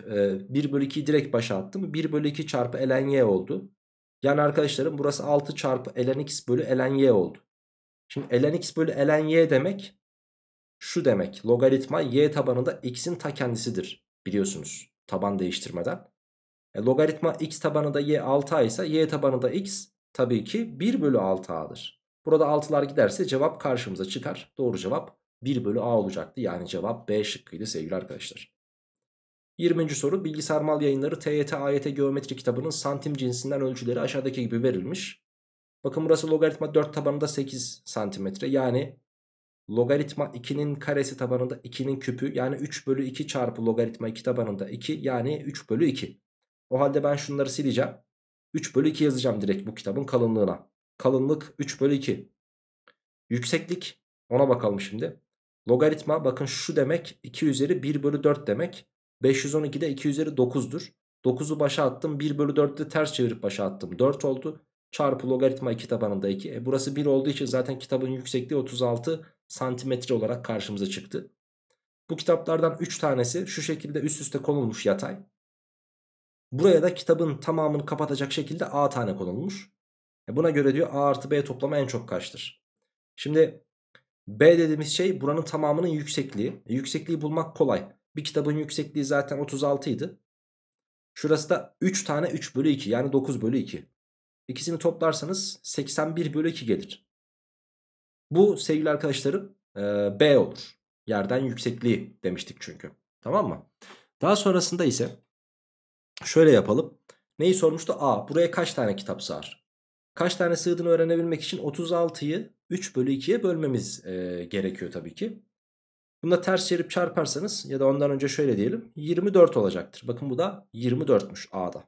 1 e, bölü 2'yi direkt başa attım. 1 bölü 2 çarpı ln y oldu. Yani arkadaşlarım burası 6 çarpı ln x bölü ln y oldu. Şimdi ln x bölü ln y demek şu demek logaritma y tabanında x'in ta kendisidir biliyorsunuz taban değiştirmeden. E, logaritma x tabanında y 6a ise y tabanında x tabii ki 1 bölü 6a'dır. Burada 6'lar giderse cevap karşımıza çıkar. Doğru cevap 1 bölü a olacaktı. Yani cevap B şıkkıydı sevgili arkadaşlar. 20. soru Bilgisayar Mal Yayınları TYT AYT Geometri kitabının santim cinsinden ölçüleri aşağıdaki gibi verilmiş. Bakın burası logaritma 4 tabanında 8 santimetre yani Logaritma 2'nin karesi tabanında 2'nin küpü yani 3 bölü 2 çarpı logaritma 2 tabanında 2 yani 3 bölü 2. O halde ben şunları sileceğim. 3 bölü 2 yazacağım direkt bu kitabın kalınlığına. Kalınlık 3 bölü 2. Yükseklik ona bakalım şimdi. Logaritma bakın şu demek 2 üzeri 1 bölü 4 demek. 512'de 2 üzeri 9'dur. 9'u başa attım 1 bölü 4'ü ters çevirip başa attım 4 oldu. Çarpı logaritma 2 tabanında 2. E burası 1 olduğu için zaten kitabın yüksekliği 36 santimetre olarak karşımıza çıktı. Bu kitaplardan 3 tanesi şu şekilde üst üste konulmuş yatay. Buraya da kitabın tamamını kapatacak şekilde A tane konulmuş. E, buna göre diyor A artı B toplamı en çok kaçtır? Şimdi B dediğimiz şey buranın tamamının yüksekliği. E, yüksekliği bulmak kolay. Bir kitabın yüksekliği zaten 36 idi. Şurası da 3 tane 3 bölü 2 yani 9 bölü 2. İkisini toplarsanız 81 bölü 2 gelir. Bu sevgili arkadaşlarım e, B olur. Yerden yüksekliği demiştik çünkü. Tamam mı? Daha sonrasında ise şöyle yapalım. Neyi sormuştu? A. Buraya kaç tane kitap sığar? Kaç tane sığdığını öğrenebilmek için 36'yı 3 bölü 2'ye bölmemiz e, gerekiyor tabii ki. Bunda ters çevirip çarparsanız ya da ondan önce şöyle diyelim 24 olacaktır. Bakın bu da 24'müş A'da.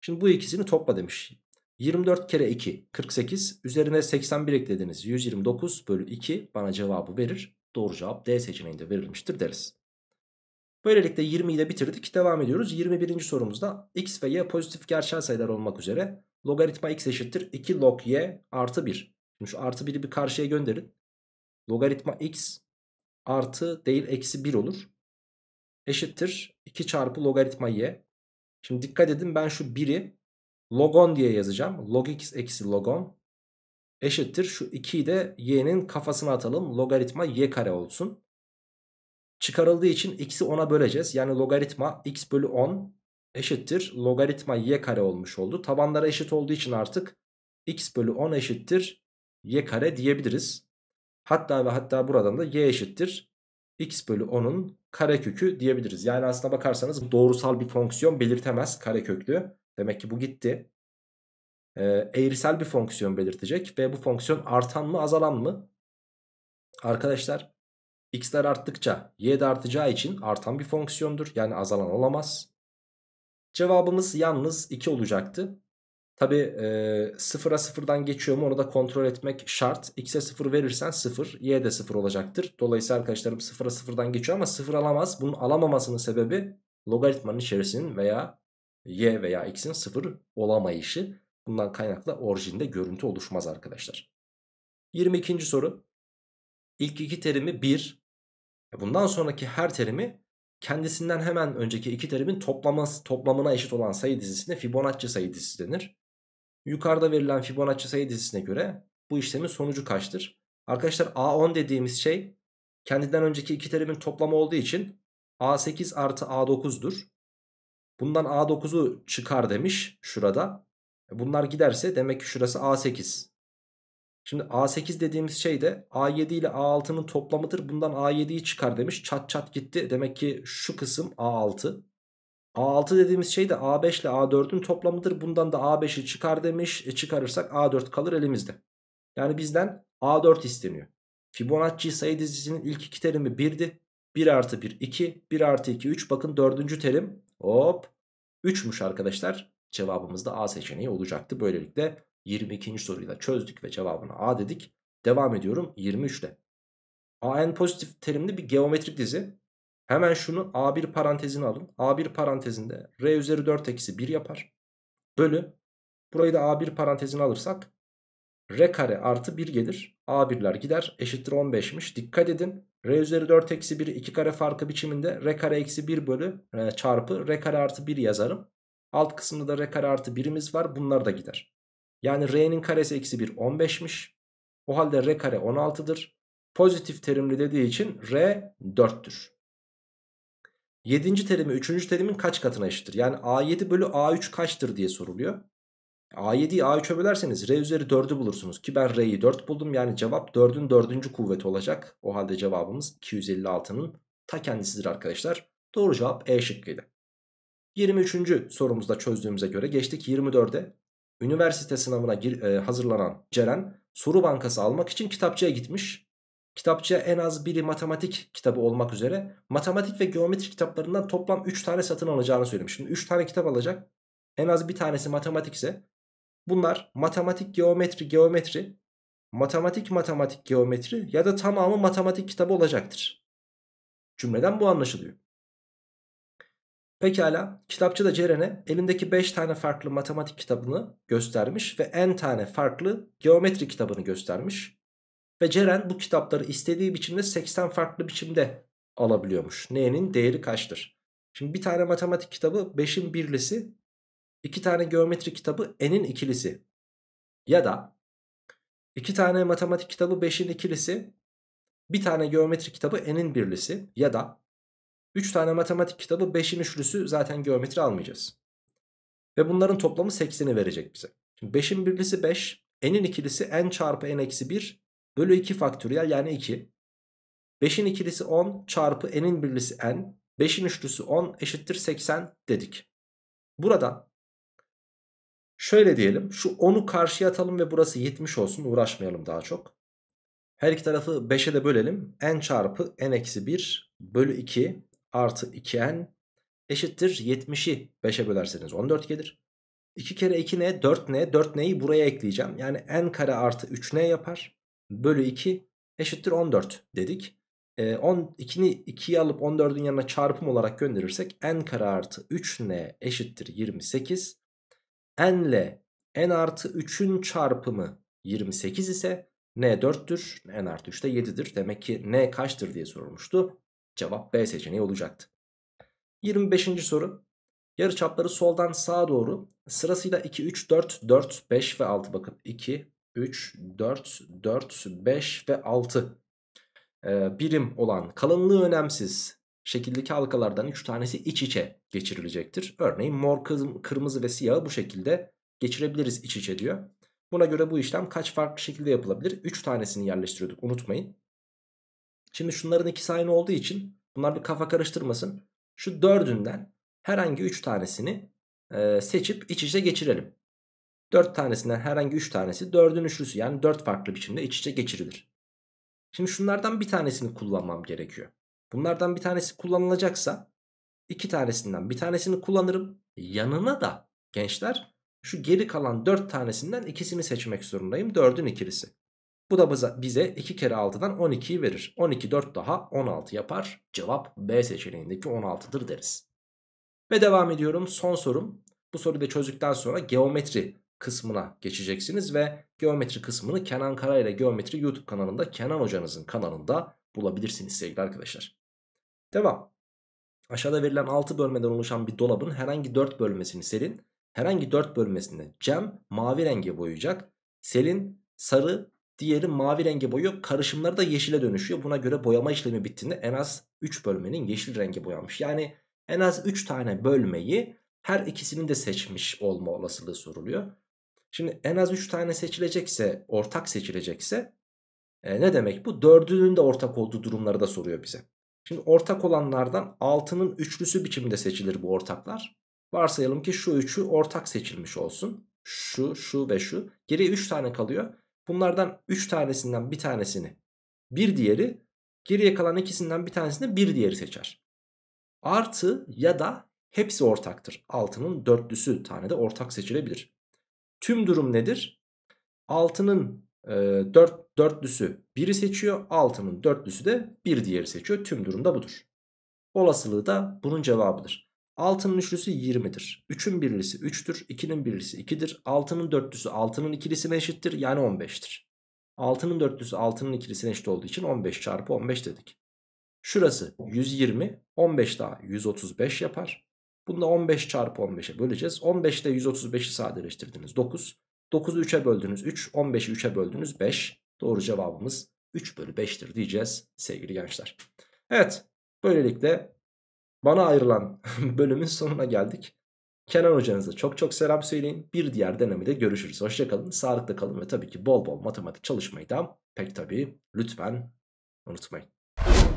Şimdi bu ikisini topla demiş. 24 kere 2 48 üzerine 81 eklediniz 129 bölü 2 bana cevabı verir. Doğru cevap D seçeneğinde verilmiştir deriz. Böylelikle 20'yi de bitirdik. Devam ediyoruz. 21. sorumuzda x ve y pozitif gerçel sayılar olmak üzere logaritma x eşittir 2 log y artı 1. Şimdi şu artı 1'i bir karşıya gönderin. Logaritma x artı değil eksi 1 olur. Eşittir 2 çarpı logaritma y. Şimdi dikkat edin ben şu 1'i Logon diye yazacağım. Log x eksi logon eşittir. Şu 2'yi de y'nin kafasına atalım. Logaritma y kare olsun. Çıkarıldığı için x'i 10'a böleceğiz. Yani logaritma x bölü 10 eşittir. Logaritma y kare olmuş oldu. Tabanlara eşit olduğu için artık x bölü 10 eşittir y kare diyebiliriz. Hatta ve hatta buradan da y eşittir x bölü 10'un karekökü diyebiliriz. Yani aslına bakarsanız doğrusal bir fonksiyon belirtemez kareköklü. Demek ki bu gitti. E, eğrisel bir fonksiyon belirtecek ve bu fonksiyon artan mı azalan mı? Arkadaşlar x'ler arttıkça y de artacağı için artan bir fonksiyondur. Yani azalan olamaz. Cevabımız yalnız 2 olacaktı. Tabi e, sıfıra sıfırdan geçiyor mu onu da kontrol etmek şart. X'e sıfır verirsen sıfır, y de sıfır olacaktır. Dolayısıyla arkadaşlarım sıfıra sıfırdan geçiyor ama sıfır alamaz. Bunun alamamasının sebebi logaritmanın içerisinin veya y veya x'in sıfır olamayışı. Bundan kaynaklı orijinde görüntü oluşmaz arkadaşlar. 22. soru. İlk iki terimi 1. E, bundan sonraki her terimi kendisinden hemen önceki iki terimin toplaması, toplamına eşit olan sayı dizisine Fibonacci sayı dizisi denir. Yukarıda verilen Fibonacci sayı dizisine göre bu işlemin sonucu kaçtır? Arkadaşlar A10 dediğimiz şey kendinden önceki iki terimin toplamı olduğu için A8 artı A9'dur. Bundan A9'u çıkar demiş şurada. Bunlar giderse demek ki şurası A8. Şimdi A8 dediğimiz şey de A7 ile A6'nın toplamıdır. Bundan A7'yi çıkar demiş. Çat çat gitti. Demek ki şu kısım A6. A6 dediğimiz şey de A5 ile A4'ün toplamıdır. Bundan da A5'i çıkar demiş. E çıkarırsak A4 kalır elimizde. Yani bizden A4 isteniyor. Fibonacci sayı dizisinin ilk iki terimi 1'di. 1 artı 1 2, 1 artı 2 3. Bakın dördüncü terim Hop. 3'müş arkadaşlar. Cevabımız da A seçeneği olacaktı. Böylelikle 22. soruyu da çözdük ve cevabını A dedik. Devam ediyorum 23 ile. AN pozitif terimli bir geometrik dizi. Hemen şunu A1 parantezine alın. A1 parantezinde R üzeri 4 eksi 1 yapar. Bölü. Burayı da A1 parantezine alırsak R kare artı 1 gelir. A1'ler gider. Eşittir 15'miş. Dikkat edin. R üzeri 4 eksi 1 2 kare farkı biçiminde R kare eksi 1 bölü e, çarpı R kare artı 1 yazarım. Alt kısmında da R kare artı 1'imiz var bunlar da gider. Yani R'nin karesi eksi 1 15'miş. O halde R kare 16'dır. Pozitif terimli dediği için R 4'tür. 7. terimi 3. terimin kaç katına eşittir? Yani A7 bölü A3 kaçtır diye soruluyor. A7'yi A3'e bölerseniz R üzeri 4'ü bulursunuz. Ki ben R'yi 4 buldum. Yani cevap 4'ün 4. kuvveti olacak. O halde cevabımız 256'nın ta kendisidir arkadaşlar. Doğru cevap E şıkkıydı. 23. sorumuzda çözdüğümüze göre geçtik 24'e. Üniversite sınavına gir, e, hazırlanan Ceren soru bankası almak için kitapçıya gitmiş. Kitapçıya en az biri matematik kitabı olmak üzere matematik ve geometri kitaplarından toplam 3 tane satın alacağını söylemiş. Şimdi 3 tane kitap alacak. En az bir tanesi matematikse Bunlar matematik, geometri, geometri, matematik, matematik, geometri ya da tamamı matematik kitabı olacaktır. Cümleden bu anlaşılıyor. Pekala kitapçı da Ceren'e elindeki 5 tane farklı matematik kitabını göstermiş ve n tane farklı geometri kitabını göstermiş. Ve Ceren bu kitapları istediği biçimde 80 farklı biçimde alabiliyormuş. N'nin değeri kaçtır? Şimdi bir tane matematik kitabı 5'in birlisi iki tane geometri kitabı n'in ikilisi. Ya da iki tane matematik kitabı 5'in ikilisi. Bir tane geometri kitabı n'in birlisi. Ya da 3 tane matematik kitabı 5'in üçlüsü zaten geometri almayacağız. Ve bunların toplamı 8'ini verecek bize. Şimdi 5'in birlisi 5. N'in ikilisi n çarpı n eksi 1 bölü 2 faktöriyel yani 2. 5'in ikilisi 10 çarpı n'in birlisi n. 5'in üçlüsü 10 eşittir 80 dedik. Burada Şöyle diyelim şu 10'u karşıya atalım ve burası 70 olsun uğraşmayalım daha çok. Her iki tarafı 5'e de bölelim. n çarpı n eksi 1 bölü 2 artı 2n eşittir 70'i 5'e bölerseniz 14 gelir. 2 kere 2 ne? 4 ne? 4 neyi buraya ekleyeceğim. Yani n kare artı 3 ne yapar. Bölü 2 eşittir 14 dedik. E, 2'yi 2'yi alıp 14'ün yanına çarpım olarak gönderirsek n kare artı 3 ne eşittir 28 n ile n artı 3'ün çarpımı 28 ise n 4'tür. n artı 3 de 7'dir. Demek ki n kaçtır diye sorulmuştu. Cevap B seçeneği olacaktı. 25. soru. Yarıçapları soldan sağa doğru sırasıyla 2, 3, 4, 4, 5 ve 6. Bakın 2, 3, 4, 4, 5 ve 6 ee, birim olan kalınlığı önemsiz şekildeki halkalardan 3 tanesi iç içe geçirilecektir. Örneğin mor, kırmızı ve siyahı bu şekilde geçirebiliriz iç içe diyor. Buna göre bu işlem kaç farklı şekilde yapılabilir? 3 tanesini yerleştiriyorduk unutmayın. Şimdi şunların ikisi aynı olduğu için bunlar bir kafa karıştırmasın. Şu dördünden herhangi 3 tanesini e, seçip iç içe geçirelim. 4 tanesinden herhangi 3 tanesi 4'ün üçlüsü yani 4 farklı biçimde iç içe geçirilir. Şimdi şunlardan bir tanesini kullanmam gerekiyor. Bunlardan bir tanesi kullanılacaksa iki tanesinden bir tanesini kullanırım. Yanına da gençler şu geri kalan 4 tanesinden ikisini seçmek zorundayım. 4'ün ikilisi. Bu da bize 2 kere 6'dan 12'yi verir. 12 4 daha 16 yapar. Cevap B seçeneğindeki 16'dır deriz. Ve devam ediyorum son sorum. Bu soruyu da çözdükten sonra geometri kısmına geçeceksiniz ve geometri kısmını Kenan Kara ile Geometri YouTube kanalında Kenan hocanızın kanalında bulabilirsiniz sevgili arkadaşlar. Devam. Aşağıda verilen 6 bölmeden oluşan bir dolabın herhangi 4 bölmesini Selin, herhangi 4 bölmesini Cem mavi renge boyayacak. Selin sarı, diğeri mavi renge boyuyor. Karışımları da yeşile dönüşüyor. Buna göre boyama işlemi bittiğinde en az 3 bölmenin yeşil rengi boyanmış. Yani en az 3 tane bölmeyi her ikisinin de seçmiş olma olasılığı soruluyor. Şimdi en az 3 tane seçilecekse, ortak seçilecekse e, ne demek bu? Dördünün de ortak olduğu durumları da soruyor bize. Şimdi ortak olanlardan 6'nın üçlüsü biçiminde seçilir bu ortaklar. Varsayalım ki şu üçü ortak seçilmiş olsun. Şu, şu ve şu. Geriye 3 tane kalıyor. Bunlardan 3 tanesinden bir tanesini bir diğeri geriye kalan ikisinden bir tanesini bir diğeri seçer. Artı ya da hepsi ortaktır. 6'nın dörtlüsü tane de ortak seçilebilir. Tüm durum nedir? 6'nın e, ee, 4 dörtlüsü 1'i seçiyor. 6'nın dörtlüsü de 1 diğeri seçiyor. Tüm durumda budur. Olasılığı da bunun cevabıdır. 6'nın üçlüsü 20'dir. 3'ün birlisi 3'tür. 2'nin birlisi 2'dir. 6'nın dörtlüsü 6'nın ikilisine eşittir. Yani 15'tir. 6'nın dörtlüsü 6'nın ikilisine eşit olduğu için 15 çarpı 15 dedik. Şurası 120. 15 daha 135 yapar. Bunu da 15 çarpı 15'e böleceğiz. 15 ile 135'i sadeleştirdiniz. 9. 9'u 3'e böldünüz 3, 15'i 3'e böldünüz 5. Doğru cevabımız 3 bölü 5'tir diyeceğiz sevgili gençler. Evet böylelikle bana ayrılan bölümün sonuna geldik. Kenan hocanıza çok çok selam söyleyin. Bir diğer denemede görüşürüz. Hoşçakalın, sağlıklı kalın ve tabii ki bol bol matematik çalışmayı da pek tabii lütfen unutmayın.